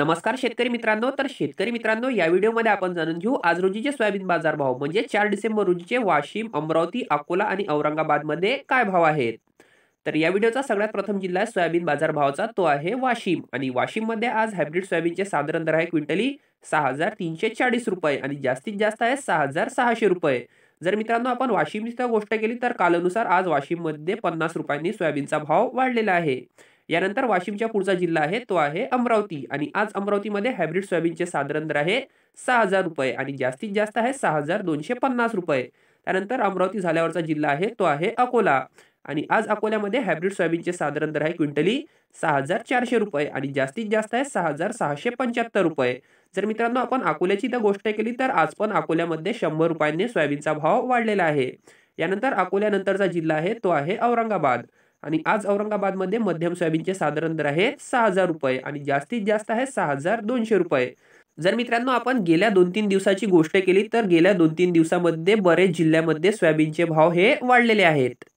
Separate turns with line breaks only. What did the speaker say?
नमस्कार शेतकरी मित्रांनो तर शेतकरी मित्रांनो या व्हिडिओमध्ये आपण जाणून घेऊ आज रोजीचे सोयाबीन बाजार भाव म्हणजे चार डिसेंबर रोजीचे वाशिम अमरावती अकोला आणि औरंगाबाद मध्ये काय भाव आहेत तर या व्हिडिओचा सगळ्यात प्रथम जिल्हा आहे सोयाबीन बाजार भावाचा तो आहे वाशिम आणि वाशिममध्ये आज हायब्रिड सोयाबीनचे साधारण दर आहे क्विंटली सहा हजार तीनशे चाळीस रुपये आणि जास्तीत जास्त आहे सहा हजार सहाशे रुपये जर मित्रांनो आपण वाशिमची गोष्ट केली तर कालानुसार आज वाशिममध्ये पन्नास रुपयांनी सोयाबीनचा भाव वाढलेला आहे यानंतर वाशिमच्या पुढचा जिल्हा आहे तो आहे अमरावती आणि आज अमरावतीमध्ये हायब्रिड सोयाबीनचे साधारण दर आहे सहा हजार रुपये आणि जास्तीत जास्त आहे सहा हजार दोनशे पन्नास रुपये त्यानंतर अमरावती झाल्यावरचा जिल्हा आहे तो आहे अकोला आणि आज अकोल्यामध्ये हायब्रिड सोयाबीनचे साधारण दर आहे क्विंटली सहा हजार चारशे रुपये आणि जास्तीत जास्त आहे सहा हजार सहाशे पंच्याहत्तर रुपये जर मित्रांनो आपण अकोल्याची तर गोष्ट केली तर आज पण अकोल्यामध्ये शंभर रुपयांनी सोयाबीनचा भाव वाढलेला आहे यानंतर अकोल्यानंतरचा जिल्हा आहे तो आहे औरंगाबाद आणि आज औरंगाबाद मध्ये मध्यम सोयाबीनचे साधारण दर आहे सहा हजार रुपये आणि जास्तीत जास्त आहे सहा हजार दोनशे रुपये जर मित्रांनो आपण गेल्या दोन तीन दिवसाची गोष्ट केली तर गेल्या दोन तीन दिवसामध्ये बरेच जिल्ह्यामध्ये सोयाबीनचे भाव हे वाढलेले आहेत